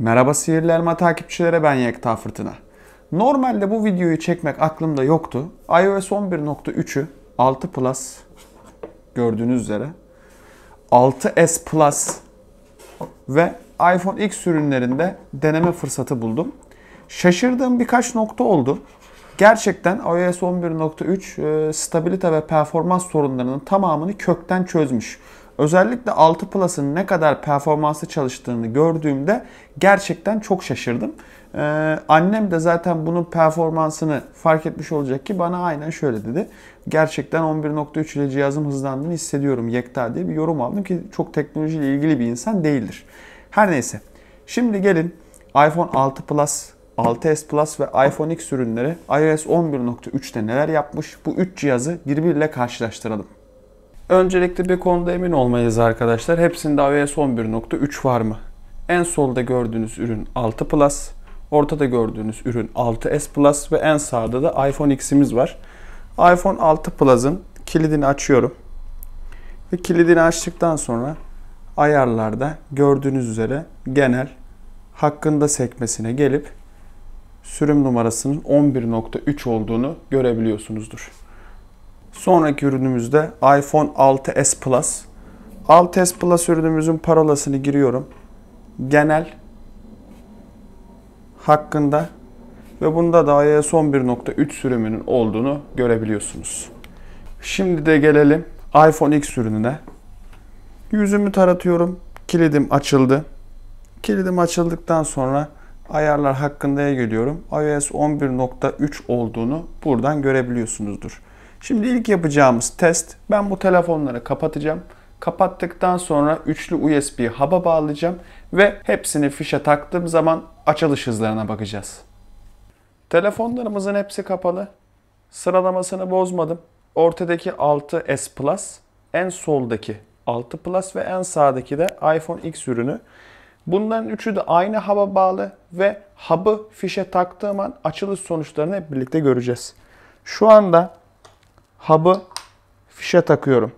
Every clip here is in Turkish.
Merhaba Sihirli Elma takipçilere ben Yekta Fırtına. Normalde bu videoyu çekmek aklımda yoktu. iOS 11.3'ü 6 Plus gördüğünüz üzere 6S Plus ve iPhone X ürünlerinde deneme fırsatı buldum. Şaşırdığım birkaç nokta oldu. Gerçekten iOS 11.3 e, stabilite ve performans sorunlarının tamamını kökten çözmüş. Özellikle 6 Plus'ın ne kadar performanslı çalıştığını gördüğümde gerçekten çok şaşırdım. Ee, annem de zaten bunun performansını fark etmiş olacak ki bana aynen şöyle dedi. Gerçekten 11.3 ile cihazım hızlandığını hissediyorum Yekta diye bir yorum aldım ki çok teknolojiyle ilgili bir insan değildir. Her neyse. Şimdi gelin iPhone 6 Plus 6s Plus ve iPhone X ürünleri iOS 11.3'te neler yapmış bu 3 cihazı birbiriyle karşılaştıralım. Öncelikle bir konuda emin olmalıyız arkadaşlar. Hepsinde iOS 11.3 var mı? En solda gördüğünüz ürün 6 Plus. Ortada gördüğünüz ürün 6S Plus ve en sağda da iPhone X'imiz var. iPhone 6 Plus'ın kilidini açıyorum. Ve kilidini açtıktan sonra ayarlarda gördüğünüz üzere genel hakkında sekmesine gelip sürüm numarasının 11.3 olduğunu görebiliyorsunuzdur. Sonraki ürünümüz de iPhone 6s Plus. 6s Plus ürünümüzün parolasını giriyorum. Genel hakkında ve bunda da iOS 11.3 sürümünün olduğunu görebiliyorsunuz. Şimdi de gelelim iPhone X ürününe. Yüzümü taratıyorum. Kilidim açıldı. Kilidim açıldıktan sonra ayarlar hakkındaya geliyorum. iOS 11.3 olduğunu buradan görebiliyorsunuzdur. Şimdi ilk yapacağımız test ben bu telefonları kapatacağım. Kapattıktan sonra üçlü USB hub'a bağlayacağım ve hepsini fişe taktığım zaman açılış hızlarına bakacağız. Telefonlarımızın hepsi kapalı. Sıralamasını bozmadım. Ortadaki 6S Plus, en soldaki 6 Plus ve en sağdaki de iPhone X ürünü. Bunların üçü de aynı hub'a bağlı ve hub'ı fişe taktığım an açılış sonuçlarını hep birlikte göreceğiz. Şu anda hub'ı fişe takıyorum.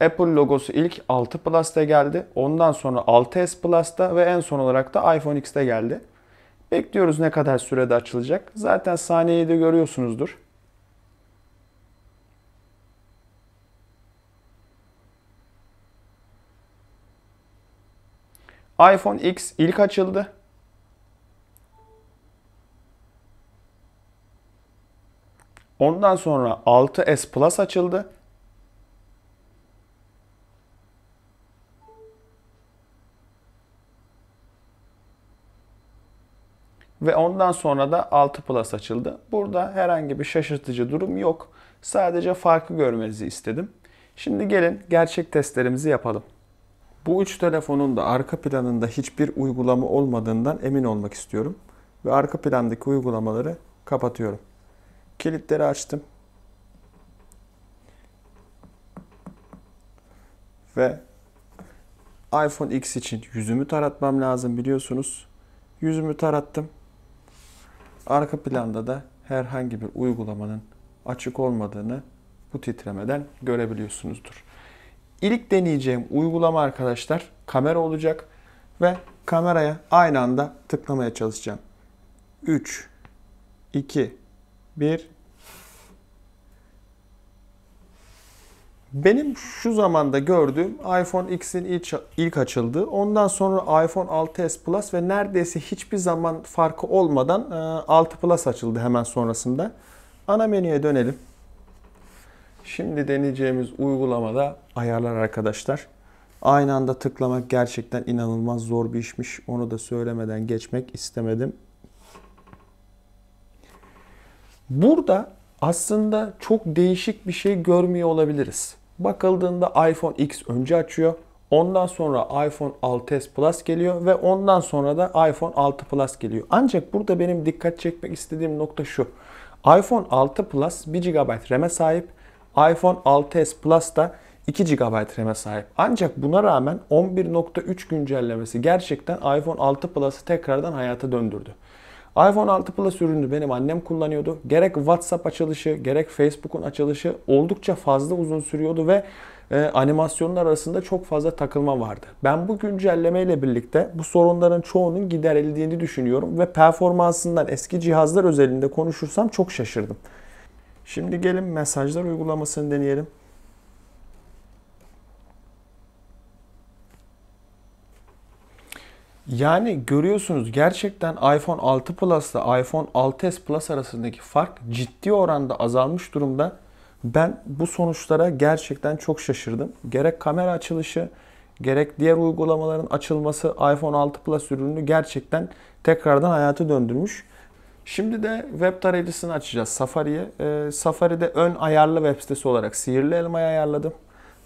Apple logosu ilk 6 Plus'ta geldi. Ondan sonra 6S Plus'ta ve en son olarak da iPhone X'te geldi. Bekliyoruz ne kadar sürede açılacak. Zaten saniyeyi de görüyorsunuzdur. iPhone X ilk açıldı. Ondan sonra 6S Plus açıldı. Ve ondan sonra da 6 Plus açıldı. Burada herhangi bir şaşırtıcı durum yok. Sadece farkı görmenizi istedim. Şimdi gelin gerçek testlerimizi yapalım. Bu üç telefonun da arka planında hiçbir uygulama olmadığından emin olmak istiyorum. Ve arka plandaki uygulamaları kapatıyorum. Kilitleri açtım. Ve iPhone X için yüzümü taratmam lazım biliyorsunuz. Yüzümü tarattım. Arka planda da herhangi bir uygulamanın açık olmadığını bu titremeden görebiliyorsunuzdur. İlk deneyeceğim uygulama arkadaşlar kamera olacak ve kameraya aynı anda tıklamaya çalışacağım. 3 2 bir. Benim şu zamanda gördüğüm iPhone X'in ilk, ilk açıldığı, ondan sonra iPhone 6s Plus ve neredeyse hiçbir zaman farkı olmadan 6 e, Plus açıldı hemen sonrasında. Ana menüye dönelim. Şimdi deneyeceğimiz uygulamada ayarlar arkadaşlar. Aynı anda tıklamak gerçekten inanılmaz zor bir işmiş. Onu da söylemeden geçmek istemedim. Burada aslında çok değişik bir şey görmüyor olabiliriz. Bakıldığında iPhone X önce açıyor. Ondan sonra iPhone 6s Plus geliyor ve ondan sonra da iPhone 6 Plus geliyor. Ancak burada benim dikkat çekmek istediğim nokta şu. iPhone 6 Plus 1 GB RAM'e sahip. iPhone 6s Plus da 2 GB RAM'e sahip. Ancak buna rağmen 11.3 güncellemesi gerçekten iPhone 6 Plus'ı tekrardan hayata döndürdü iPhone 6 Plus ürünü benim annem kullanıyordu. Gerek WhatsApp açılışı, gerek Facebook'un açılışı oldukça fazla uzun sürüyordu ve e, animasyonlar arasında çok fazla takılma vardı. Ben bu güncelleme ile birlikte bu sorunların çoğunun giderildiğini düşünüyorum ve performansından eski cihazlar özelinde konuşursam çok şaşırdım. Şimdi gelin mesajlar uygulamasını deneyelim. Yani görüyorsunuz gerçekten iPhone 6 Plus ile iPhone 6s Plus arasındaki fark ciddi oranda azalmış durumda. Ben bu sonuçlara gerçekten çok şaşırdım. Gerek kamera açılışı, gerek diğer uygulamaların açılması iPhone 6 Plus ürününü gerçekten tekrardan hayata döndürmüş. Şimdi de web tarayıcısını açacağız Safari'ye. Ee, Safari'de ön ayarlı web sitesi olarak sihirli elmayı ayarladım.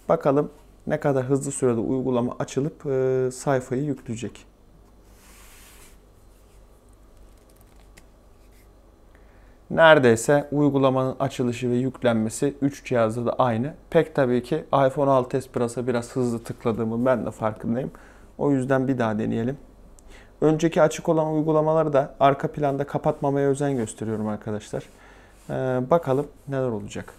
Bakalım ne kadar hızlı sürede uygulama açılıp e, sayfayı yükleyecek. neredeyse uygulamanın açılışı ve yüklenmesi 3 cihazda da aynı. Pek tabii ki iPhone 6s Plus'a biraz hızlı tıkladığımı ben de farkındayım. O yüzden bir daha deneyelim. Önceki açık olan uygulamaları da arka planda kapatmamaya özen gösteriyorum arkadaşlar. Ee, bakalım neler olacak.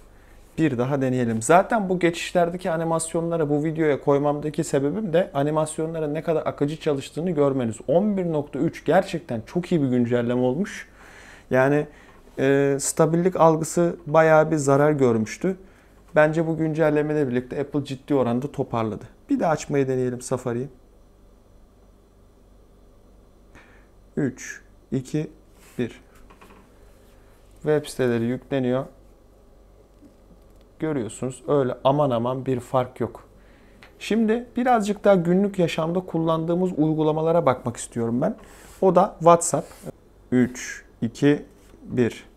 Bir daha deneyelim. Zaten bu geçişlerdeki animasyonları bu videoya koymamdaki sebebim de animasyonların ne kadar akıcı çalıştığını görmeniz. 11.3 gerçekten çok iyi bir güncelleme olmuş. Yani e, ee, stabillik algısı bayağı bir zarar görmüştü. Bence bu güncellemede birlikte Apple ciddi oranda toparladı. Bir de açmayı deneyelim Safari'yi. 3, 2, 1. Web siteleri yükleniyor. Görüyorsunuz öyle aman aman bir fark yok. Şimdi birazcık daha günlük yaşamda kullandığımız uygulamalara bakmak istiyorum ben. O da WhatsApp. 3, 2, 1.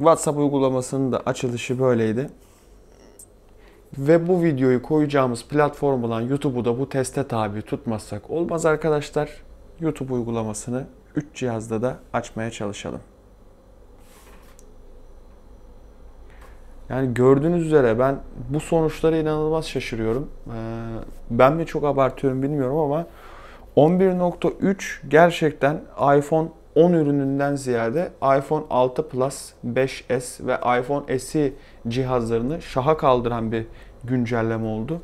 WhatsApp uygulamasının da açılışı böyleydi. Ve bu videoyu koyacağımız platform olan YouTube'u da bu teste tabi tutmazsak olmaz arkadaşlar. YouTube uygulamasını 3 cihazda da açmaya çalışalım. Yani gördüğünüz üzere ben bu sonuçlara inanılmaz şaşırıyorum. Ee, ben mi çok abartıyorum bilmiyorum ama 11.3 gerçekten iPhone 10 ürününden ziyade iPhone 6 Plus, 5S ve iPhone SE cihazlarını şaha kaldıran bir güncelleme oldu.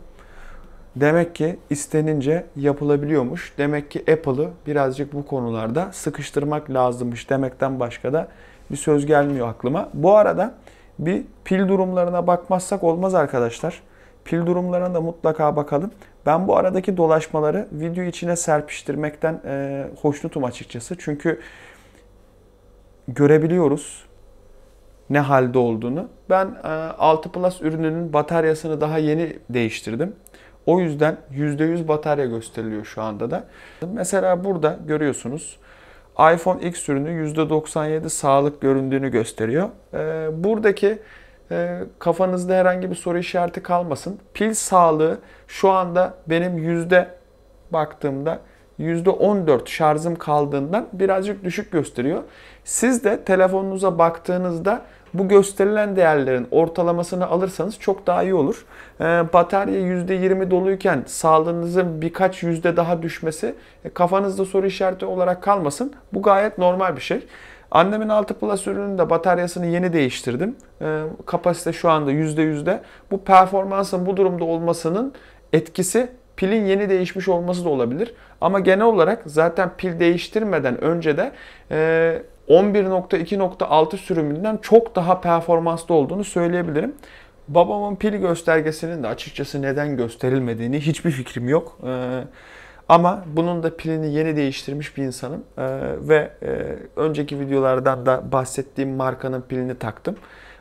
Demek ki istenince yapılabiliyormuş. Demek ki Apple'ı birazcık bu konularda sıkıştırmak lazımmış demekten başka da bir söz gelmiyor aklıma. Bu arada bir pil durumlarına bakmazsak olmaz arkadaşlar. Pil durumlarına da mutlaka bakalım. Ben bu aradaki dolaşmaları video içine serpiştirmekten e, hoşnutum açıkçası. Çünkü görebiliyoruz ne halde olduğunu. Ben e, 6 Plus ürününün bataryasını daha yeni değiştirdim. O yüzden %100 batarya gösteriliyor şu anda da. Mesela burada görüyorsunuz iPhone X ürünü %97 sağlık göründüğünü gösteriyor. E, buradaki e, kafanızda herhangi bir soru işareti kalmasın. Pil sağlığı şu anda benim yüzde baktığımda %14 şarjım kaldığından birazcık düşük gösteriyor. Siz de telefonunuza baktığınızda bu gösterilen değerlerin ortalamasını alırsanız çok daha iyi olur. Ee, batarya %20 doluyken sağlığınızın birkaç yüzde daha düşmesi e, kafanızda soru işareti olarak kalmasın. Bu gayet normal bir şey. Annemin 6 Plus ürünün de bataryasını yeni değiştirdim. Ee, kapasite şu anda %100'de. Bu performansın bu durumda olmasının etkisi pilin yeni değişmiş olması da olabilir. Ama genel olarak zaten pil değiştirmeden önce de 11.2.6 e, sürümünden çok daha performanslı olduğunu söyleyebilirim. Babamın pil göstergesinin de açıkçası neden gösterilmediğini hiçbir fikrim yok. Ee, ama bunun da pilini yeni değiştirmiş bir insanım ee, ve e, önceki videolardan da bahsettiğim markanın pilini taktım.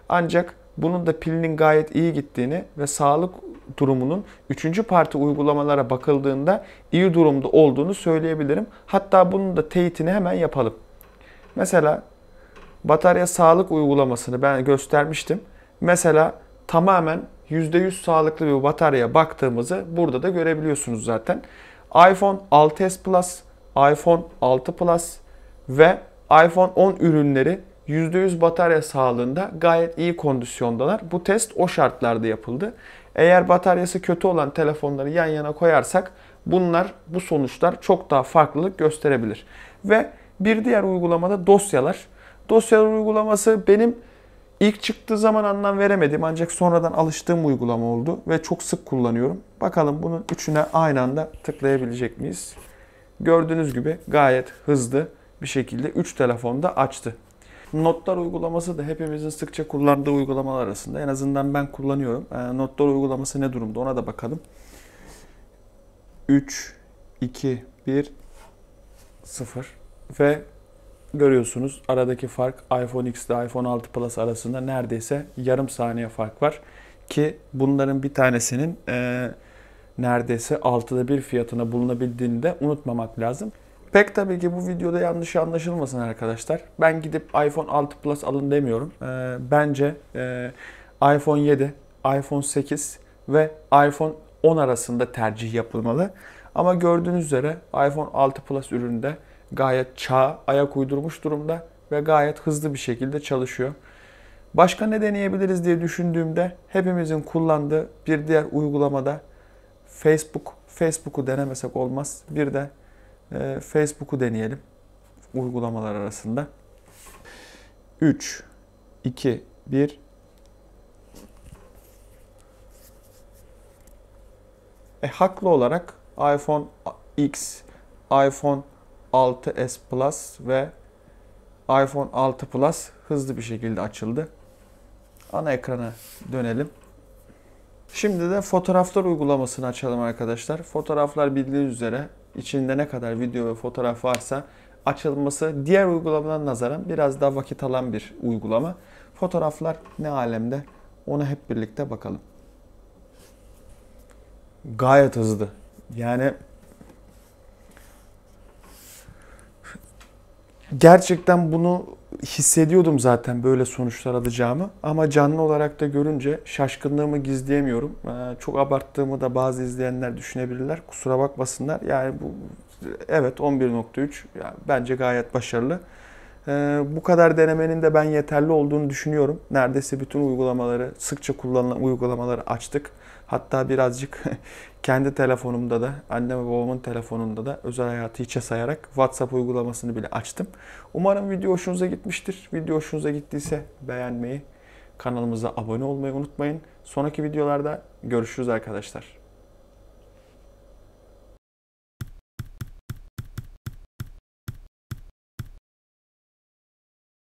Ancak bunun da pilinin gayet iyi gittiğini ve sağlık durumunun 3. parti uygulamalara bakıldığında iyi durumda olduğunu söyleyebilirim. Hatta bunun da teyitini hemen yapalım. Mesela batarya sağlık uygulamasını ben göstermiştim. Mesela tamamen %100 sağlıklı bir bataryaya baktığımızı burada da görebiliyorsunuz zaten iPhone 6s Plus, iPhone 6 Plus ve iPhone 10 ürünleri %100 batarya sağlığında gayet iyi kondisyondalar. Bu test o şartlarda yapıldı. Eğer bataryası kötü olan telefonları yan yana koyarsak bunlar bu sonuçlar çok daha farklılık gösterebilir. Ve bir diğer uygulamada dosyalar. Dosyalar uygulaması benim İlk çıktığı zaman anlam veremedim ancak sonradan alıştığım uygulama oldu ve çok sık kullanıyorum. Bakalım bunun üçüne aynı anda tıklayabilecek miyiz? Gördüğünüz gibi gayet hızlı bir şekilde 3 telefonda açtı. Notlar uygulaması da hepimizin sıkça kullandığı uygulamalar arasında. En azından ben kullanıyorum. Ee, notlar uygulaması ne durumda ona da bakalım. 3, 2, 1, 0 ve görüyorsunuz aradaki fark iPhone X ile iPhone 6 Plus arasında neredeyse yarım saniye fark var. Ki bunların bir tanesinin e, neredeyse 6'da bir fiyatına bulunabildiğini de unutmamak lazım. Pek tabii ki bu videoda yanlış anlaşılmasın arkadaşlar. Ben gidip iPhone 6 Plus alın demiyorum. E, bence e, iPhone 7, iPhone 8 ve iPhone 10 arasında tercih yapılmalı. Ama gördüğünüz üzere iPhone 6 Plus üründe gayet çağ ayak uydurmuş durumda ve gayet hızlı bir şekilde çalışıyor. Başka ne deneyebiliriz diye düşündüğümde hepimizin kullandığı bir diğer uygulamada Facebook. Facebook'u denemesek olmaz. Bir de e, Facebook'u deneyelim uygulamalar arasında. 3, 2, 1. E, haklı olarak iPhone X, iPhone 6s Plus ve iPhone 6 Plus hızlı bir şekilde açıldı. Ana ekrana dönelim. Şimdi de fotoğraflar uygulamasını açalım arkadaşlar. Fotoğraflar bildiğiniz üzere içinde ne kadar video ve fotoğraf varsa açılması diğer uygulamadan nazaran biraz daha vakit alan bir uygulama. Fotoğraflar ne alemde ona hep birlikte bakalım. Gayet hızlı. Yani Gerçekten bunu hissediyordum zaten böyle sonuçlar alacağımı ama canlı olarak da görünce şaşkınlığımı gizleyemiyorum. Ee, çok abarttığımı da bazı izleyenler düşünebilirler. Kusura bakmasınlar. Yani bu evet 11.3 yani bence gayet başarılı. Ee, bu kadar denemenin de ben yeterli olduğunu düşünüyorum. Neredeyse bütün uygulamaları, sıkça kullanılan uygulamaları açtık. Hatta birazcık kendi telefonumda da, annem ve babamın telefonunda da özel hayatı hiçe sayarak WhatsApp uygulamasını bile açtım. Umarım video hoşunuza gitmiştir. Video hoşunuza gittiyse beğenmeyi, kanalımıza abone olmayı unutmayın. Sonraki videolarda görüşürüz arkadaşlar.